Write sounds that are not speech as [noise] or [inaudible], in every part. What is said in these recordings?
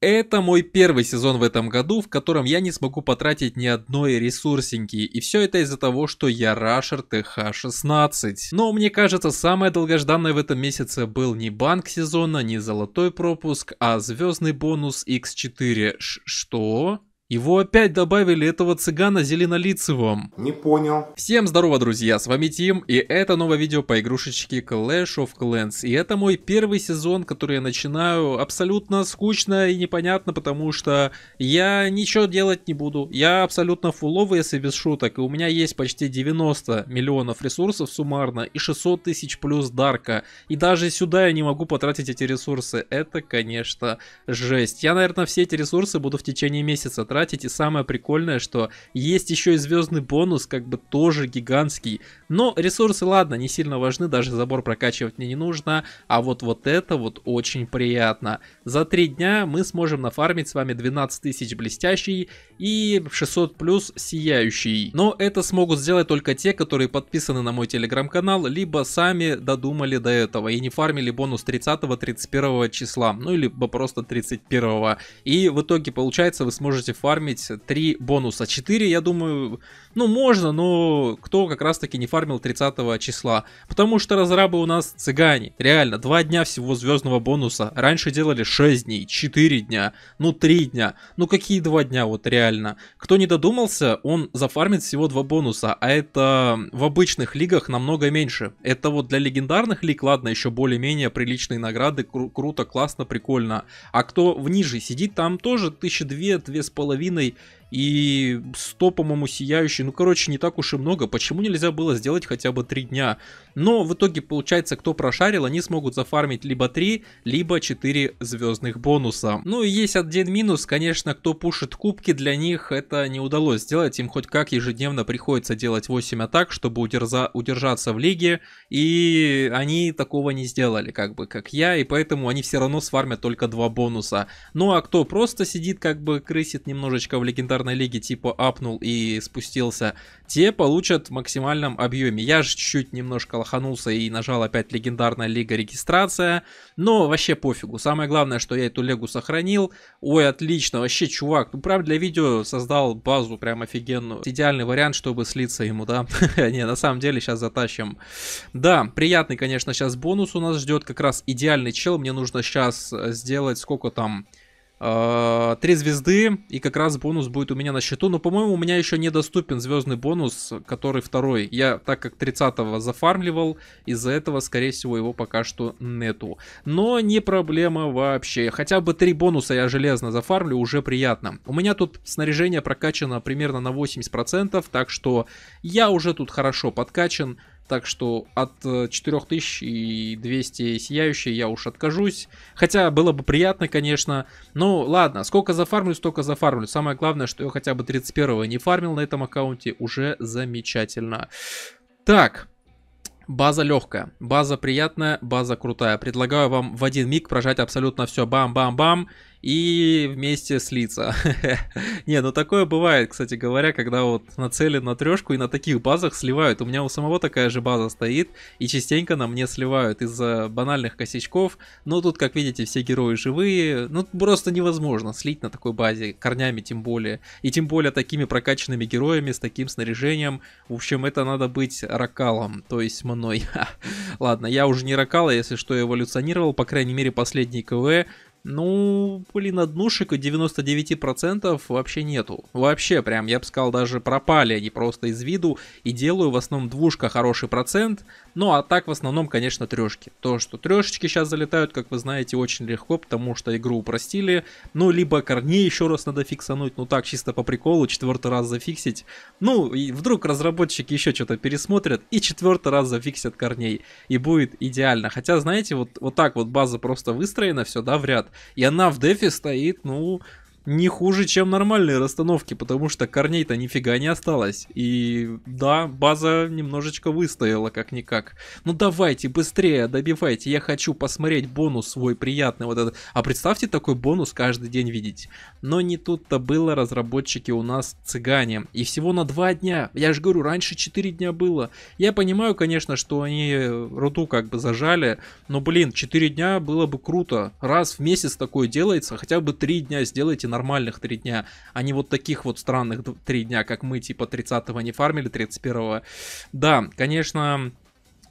Это мой первый сезон в этом году, в котором я не смогу потратить ни одной ресурсеньки, и все это из-за того, что я Рашер ТХ-16. Но мне кажется, самое долгожданное в этом месяце был не банк сезона, не золотой пропуск, а звездный бонус X4. Ш что? Его опять добавили этого цыгана зеленолицевым. Не понял. Всем здорово, друзья, с вами Тим, и это новое видео по игрушечке Clash of Clans. И это мой первый сезон, который я начинаю абсолютно скучно и непонятно, потому что я ничего делать не буду. Я абсолютно фуловый, если без шуток, и у меня есть почти 90 миллионов ресурсов суммарно и 600 тысяч плюс дарка. И даже сюда я не могу потратить эти ресурсы. Это, конечно, жесть. Я, наверное, все эти ресурсы буду в течение месяца тратить потратить. И самое прикольное, что есть еще и звездный бонус, как бы тоже гигантский. Но ресурсы, ладно, не сильно важны, даже забор прокачивать мне не нужно. А вот вот это вот очень приятно. За три дня мы сможем нафармить с вами 12 тысяч блестящий и 600 плюс сияющий. Но это смогут сделать только те, которые подписаны на мой телеграм-канал, либо сами додумали до этого и не фармили бонус 30-31 числа, ну или просто 31. -го. И в итоге получается вы сможете фармить фармить 3 бонуса. 4, я думаю, ну можно, но кто как раз таки не фармил 30 числа. Потому что разрабы у нас цыгане. Реально, 2 дня всего звездного бонуса. Раньше делали 6 дней, 4 дня, ну 3 дня. Ну какие 2 дня вот реально? Кто не додумался, он зафармит всего 2 бонуса. А это в обычных лигах намного меньше. Это вот для легендарных лиг, ладно, еще более-менее приличные награды. Кру круто, классно, прикольно. А кто в ниже сидит, там тоже 1002, 2500 половиной и 100, по-моему, сияющие. Ну, короче, не так уж и много. Почему нельзя было сделать хотя бы 3 дня? Но в итоге, получается, кто прошарил, они смогут зафармить либо 3, либо 4 звездных бонуса. Ну и есть один минус, конечно, кто пушит кубки, для них это не удалось сделать. Им хоть как ежедневно приходится делать 8 атак, чтобы удерза... удержаться в лиге. И они такого не сделали, как бы, как я. И поэтому они все равно сфармят только 2 бонуса. Ну а кто просто сидит, как бы крысит немножечко в легендарном популярной лиги типа апнул и спустился, те получат в максимальном объеме. Я же чуть-чуть немножко лоханулся и нажал опять легендарная лига регистрация, но вообще пофигу. Самое главное, что я эту легу сохранил. Ой, отлично, вообще, чувак, ну прям для видео создал базу прям офигенную. Идеальный вариант, чтобы слиться ему, да? [laughs] Не, на самом деле сейчас затащим. Да, приятный, конечно, сейчас бонус у нас ждет. Как раз идеальный чел. Мне нужно сейчас э, сделать сколько там... А, три звезды, и как раз бонус будет у меня на счету. Но, по-моему, у меня еще недоступен звездный бонус, который второй. Я, так как 30-го зафармливал, из-за этого, скорее всего, его пока что нету. Но не проблема вообще. Хотя бы три бонуса я железно зафармлю, уже приятно. У меня тут снаряжение прокачано примерно на 80%, так что я уже тут хорошо подкачан. Так что от 4200 э, сияющие я уж откажусь. Хотя было бы приятно, конечно. Ну ладно, сколько зафармлю, столько зафармлю. Самое главное, что я хотя бы 31 не фармил на этом аккаунте. Уже замечательно. Так, База легкая, база приятная, база крутая. Предлагаю вам в один миг прожать абсолютно все. Бам-бам-бам и вместе слиться. [laughs] Не, ну такое бывает, кстати говоря, когда вот нацелен на трешку и на таких базах сливают. У меня у самого такая же база стоит, и частенько на мне сливают из-за банальных косячков. Но тут, как видите, все герои живые. Ну, просто невозможно слить на такой базе, корнями тем более. И тем более такими прокачанными героями, с таким снаряжением. В общем, это надо быть ракалом, то есть мной. [laughs] Ладно, я уже не ракал, а если что, эволюционировал, по крайней мере, последний КВ ну, блин, однушек 99% вообще нету. Вообще, прям, я бы сказал, даже пропали они просто из виду. И делаю в основном двушка хороший процент. Ну, а так в основном, конечно, трешки. То, что трешечки сейчас залетают, как вы знаете, очень легко, потому что игру упростили. Ну, либо корней еще раз надо фиксануть. Ну, так, чисто по приколу, четвертый раз зафиксить. Ну, и вдруг разработчики еще что-то пересмотрят и четвертый раз зафиксят корней. И будет идеально. Хотя, знаете, вот, вот так вот база просто выстроена, все, да, вряд и она в дефе стоит, ну, не хуже, чем нормальные расстановки, потому что корней-то нифига не осталось. И да, база немножечко выстояла как-никак. Ну давайте, быстрее добивайте, я хочу посмотреть бонус свой приятный вот этот. А представьте такой бонус каждый день видеть. Но не тут-то было, разработчики у нас цыгане. И всего на два дня, я же говорю, раньше 4 дня было. Я понимаю, конечно, что они руду как бы зажали, но блин, 4 дня было бы круто. Раз в месяц такое делается, хотя бы 3 дня сделайте на нормальных три дня, а не вот таких вот странных три дня, как мы, типа 30-го не фармили, 31-го. Да, конечно,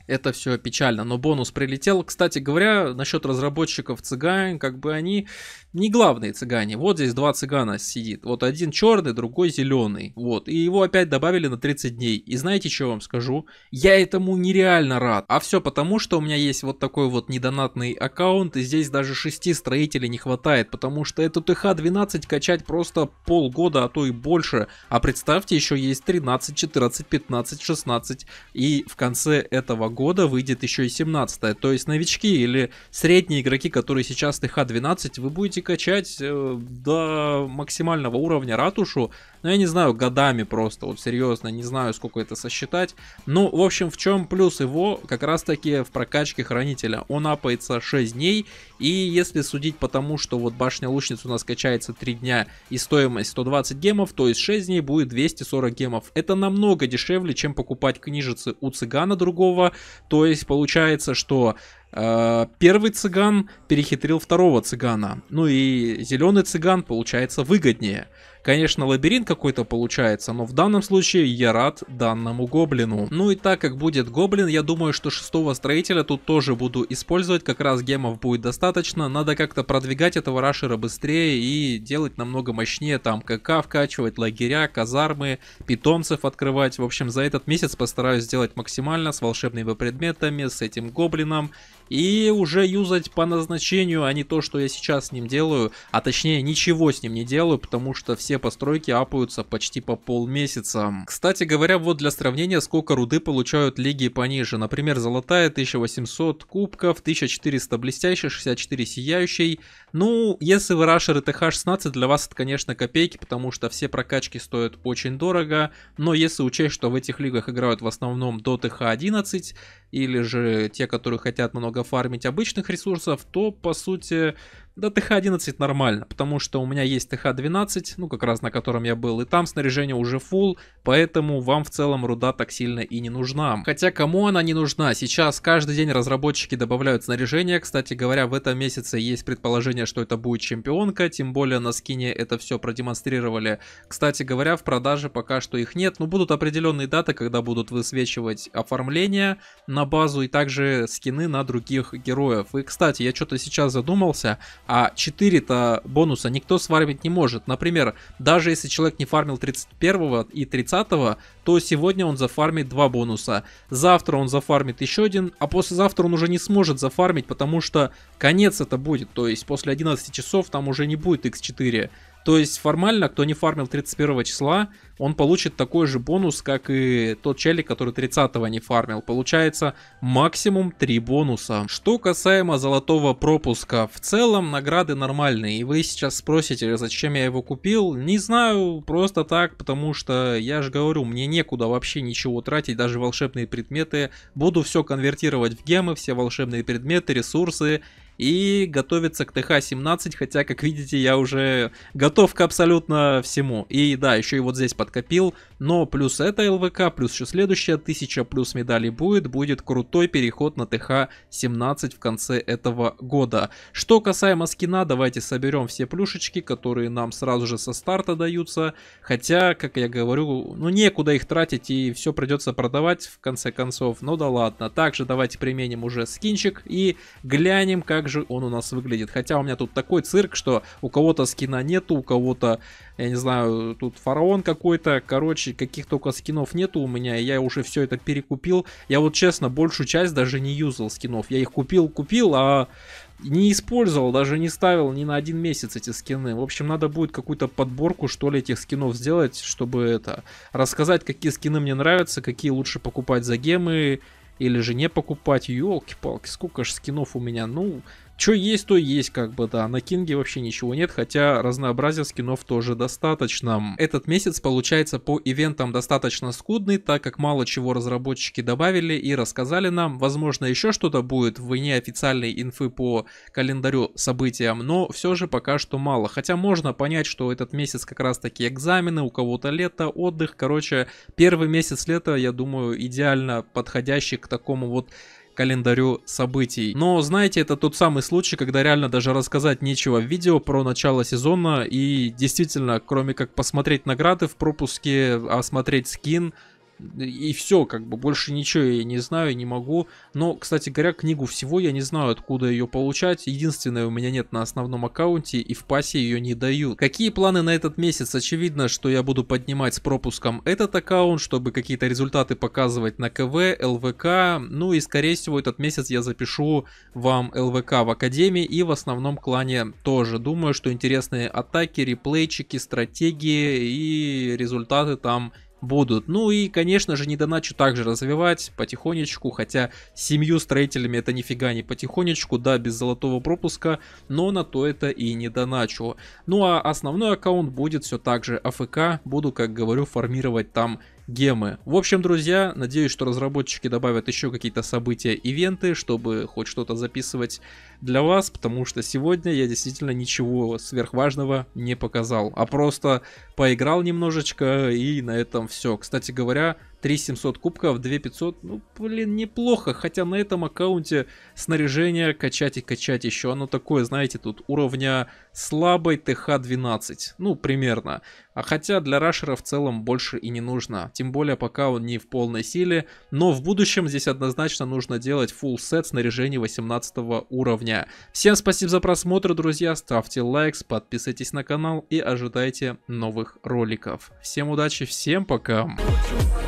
это все печально. Но бонус прилетел. Кстати говоря, насчет разработчиков цыган, как бы они не главные цыгане. Вот здесь два цыгана сидит. Вот один черный, другой зеленый. Вот. И его опять добавили на 30 дней. И знаете, что я вам скажу? Я этому нереально рад. А все потому, что у меня есть вот такой вот недонатный аккаунт. И здесь даже 6 строителей не хватает. Потому что эту ТХ-12 качать просто полгода, а то и больше. А представьте, еще есть 13, 14, 15, 16. И в конце этого года выйдет еще и 17 То есть новички или средние игроки, которые сейчас ТХ-12, вы будете качать э, до максимального уровня ратушу ну я не знаю, годами просто, вот серьезно, не знаю, сколько это сосчитать. Ну, в общем, в чем плюс его, как раз таки в прокачке хранителя. Он апается 6 дней, и если судить по тому, что вот башня лучницы у нас качается 3 дня и стоимость 120 гемов, то из 6 дней будет 240 гемов. Это намного дешевле, чем покупать книжицы у цыгана другого, то есть получается, что э, первый цыган перехитрил второго цыгана. Ну и зеленый цыган получается выгоднее. Конечно, лабиринт какой-то получается, но в данном случае я рад данному гоблину. Ну и так как будет гоблин, я думаю, что шестого строителя тут тоже буду использовать, как раз гемов будет достаточно. Надо как-то продвигать этого рашера быстрее и делать намного мощнее, там КК вкачивать, лагеря, казармы, питомцев открывать. В общем, за этот месяц постараюсь сделать максимально с волшебными предметами, с этим гоблином и уже юзать по назначению, а не то, что я сейчас с ним делаю, а точнее ничего с ним не делаю, потому что все постройки апаются почти по полмесяца. Кстати говоря, вот для сравнения, сколько руды получают лиги пониже. Например, золотая 1800 кубков, 1400 блестящая 64 сияющий. Ну, если вы рашер ТХ-16, для вас это, конечно, копейки, потому что все прокачки стоят очень дорого, но если учесть, что в этих лигах играют в основном до ТХ-11, или же те, которые хотят много долго фармить обычных ресурсов, то по сути да, ТХ-11 нормально, потому что у меня есть ТХ-12, ну как раз на котором я был, и там снаряжение уже full, поэтому вам в целом руда так сильно и не нужна. Хотя кому она не нужна? Сейчас каждый день разработчики добавляют снаряжение, кстати говоря, в этом месяце есть предположение, что это будет чемпионка, тем более на скине это все продемонстрировали. Кстати говоря, в продаже пока что их нет, но будут определенные даты, когда будут высвечивать оформление на базу и также скины на других героев. И, кстати, я что-то сейчас задумался, а 4-то бонуса никто сфармить не может. Например, даже если человек не фармил 31 и 30, то сегодня он зафармит 2 бонуса. Завтра он зафармит еще один, а послезавтра он уже не сможет зафармить, потому что конец это будет. То есть после 11 часов там уже не будет x4. То есть формально, кто не фармил 31 числа, он получит такой же бонус, как и тот челик, который 30 го не фармил. Получается максимум 3 бонуса. Что касаемо золотого пропуска, в целом награды нормальные. И вы сейчас спросите, зачем я его купил? Не знаю, просто так, потому что я же говорю, мне некуда вообще ничего тратить, даже волшебные предметы. Буду все конвертировать в гемы, все волшебные предметы, ресурсы и готовиться к ТХ-17, хотя, как видите, я уже готов к абсолютно всему. И да, еще и вот здесь подкопил, но плюс это ЛВК, плюс еще следующая 1000, плюс медали будет, будет крутой переход на ТХ-17 в конце этого года. Что касаемо скина, давайте соберем все плюшечки, которые нам сразу же со старта даются, хотя, как я говорю, ну некуда их тратить и все придется продавать в конце концов, Но ну да ладно. Также давайте применим уже скинчик и глянем, как же он у нас выглядит. Хотя у меня тут такой цирк, что у кого-то скина нету, у кого-то, я не знаю, тут фараон какой-то. Короче, каких только скинов нету у меня. Я уже все это перекупил. Я вот честно, большую часть даже не юзал скинов. Я их купил, купил, а не использовал, даже не ставил ни на один месяц эти скины. В общем, надо будет какую-то подборку, что ли, этих скинов сделать, чтобы это рассказать, какие скины мне нравятся, какие лучше покупать за гемы, или же не покупать, елки-палки, сколько ж скинов у меня, ну, что есть, то есть, как бы, да. На Кинге вообще ничего нет, хотя разнообразия скинов тоже достаточно. Этот месяц, получается, по ивентам достаточно скудный, так как мало чего разработчики добавили и рассказали нам. Возможно, еще что-то будет в неофициальной инфы по календарю событиям, но все же пока что мало. Хотя можно понять, что этот месяц как раз-таки экзамены, у кого-то лето, отдых. Короче, первый месяц лета, я думаю, идеально подходящий к такому вот календарю событий. Но знаете, это тот самый случай, когда реально даже рассказать нечего в видео про начало сезона и действительно, кроме как посмотреть награды в пропуске, осмотреть скин, и все, как бы, больше ничего я не знаю, не могу. Но, кстати говоря, книгу всего я не знаю, откуда ее получать. Единственное, у меня нет на основном аккаунте, и в пасе ее не дают. Какие планы на этот месяц? Очевидно, что я буду поднимать с пропуском этот аккаунт, чтобы какие-то результаты показывать на КВ, ЛВК. Ну и, скорее всего, этот месяц я запишу вам ЛВК в Академии и в основном клане тоже. Думаю, что интересные атаки, реплейчики, стратегии и результаты там будут. Ну и, конечно же, недоначу также развивать потихонечку, хотя семью строителями это нифига не потихонечку, да, без золотого пропуска, но на то это и недоначу. Ну а основной аккаунт будет все так же АФК, буду, как говорю, формировать там гемы. В общем, друзья, надеюсь, что разработчики добавят еще какие-то события, ивенты, чтобы хоть что-то записывать для вас, потому что сегодня я действительно ничего сверхважного не показал, а просто поиграл немножечко и на этом все. Кстати говоря, 3700 кубков, 2500, ну, блин, неплохо, хотя на этом аккаунте снаряжение качать и качать еще, оно такое, знаете, тут уровня слабой ТХ-12, ну, примерно, а хотя для рашера в целом больше и не нужно, тем более пока он не в полной силе, но в будущем здесь однозначно нужно делать full сет снаряжения 18 уровня. Всем спасибо за просмотр, друзья, ставьте лайк, подписывайтесь на канал и ожидайте новых роликов. Всем удачи, всем пока! Пока.